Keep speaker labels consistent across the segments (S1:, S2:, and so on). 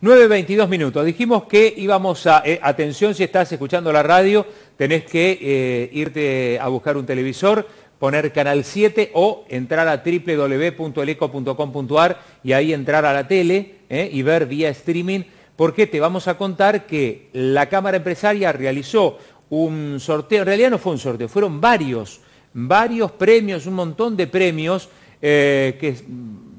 S1: 9.22 minutos. Dijimos que íbamos a... Eh, atención, si estás escuchando la radio, tenés que eh, irte a buscar un televisor, poner Canal 7 o entrar a www.eleco.com.ar y ahí entrar a la tele eh, y ver vía streaming, porque te vamos a contar que la Cámara Empresaria realizó un sorteo, en realidad no fue un sorteo, fueron varios, varios premios, un montón de premios que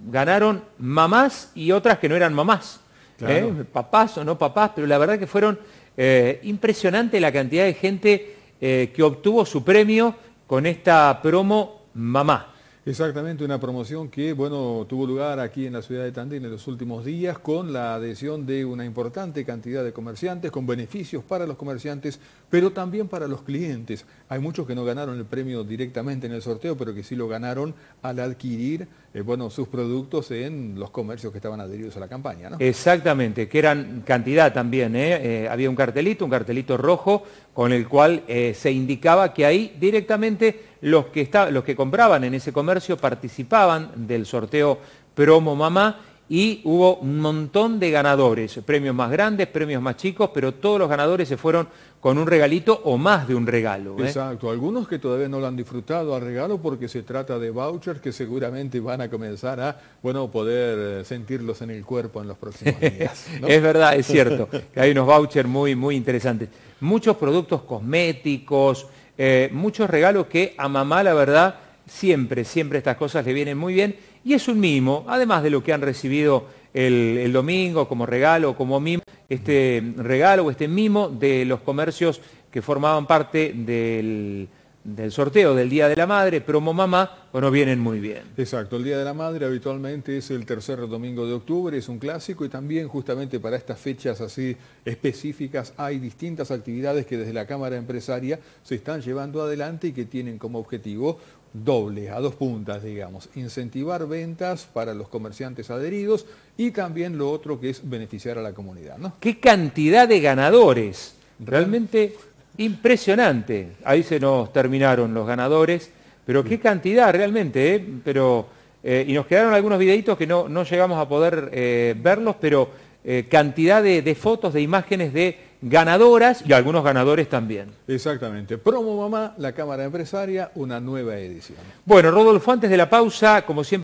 S1: ganaron mamás y otras que no eran mamás. ¿Eh? papás o no papás, pero la verdad que fueron impresionantes eh, impresionante la cantidad de
S2: gente eh, que obtuvo su premio con esta promo Mamá. Exactamente, una promoción que bueno, tuvo lugar aquí en la ciudad de Tandil en los últimos días con la adhesión de una importante cantidad de comerciantes, con beneficios para los comerciantes, pero también para los clientes. Hay muchos que no ganaron el premio directamente en el sorteo, pero que sí lo ganaron al adquirir eh, bueno, sus productos en los comercios que estaban adheridos a la campaña.
S1: Exactamente, que eran cantidad también. ¿eh? Eh, había un cartelito, un cartelito rojo con el cual eh, se indicaba que ahí directamente los que, los que compraban en ese comercio participaban del sorteo Promo Mamá y hubo un montón de ganadores, premios más grandes, premios más chicos, pero todos los ganadores se fueron con un regalito o más de un regalo. ¿eh? Exacto,
S2: algunos que todavía no lo han disfrutado al regalo porque se trata de vouchers que seguramente van a comenzar a, bueno, poder eh, sentirlos en el cuerpo en los próximos días. es verdad, es cierto, que hay unos
S1: vouchers muy, muy interesantes muchos productos cosméticos, eh, muchos regalos que a mamá, la verdad, siempre, siempre estas cosas le vienen muy bien. Y es un mimo, además de lo que han recibido el, el domingo como regalo, como mimo, este regalo o este mimo de los comercios que formaban
S2: parte del del sorteo del Día de la Madre, promo mamá, bueno, vienen muy bien. Exacto, el Día de la Madre habitualmente es el tercer domingo de octubre, es un clásico y también justamente para estas fechas así específicas hay distintas actividades que desde la Cámara Empresaria se están llevando adelante y que tienen como objetivo doble, a dos puntas, digamos, incentivar ventas para los comerciantes adheridos y también lo otro que es beneficiar a la comunidad. ¿Qué cantidad de ganadores? ¿Realmente?
S1: Impresionante. Ahí se nos terminaron los ganadores, pero qué cantidad realmente, ¿eh? Pero, eh, y nos quedaron algunos videitos que no, llegamos a poder eh, verlos, pero cantidad de, fotos, de imágenes de ganadoras y algunos ganadores también.
S2: Exactamente. Promo Mamá, la Cámara Empresaria, una nueva edición.
S1: Bueno, Rodolfo, antes de la pausa, como siempre...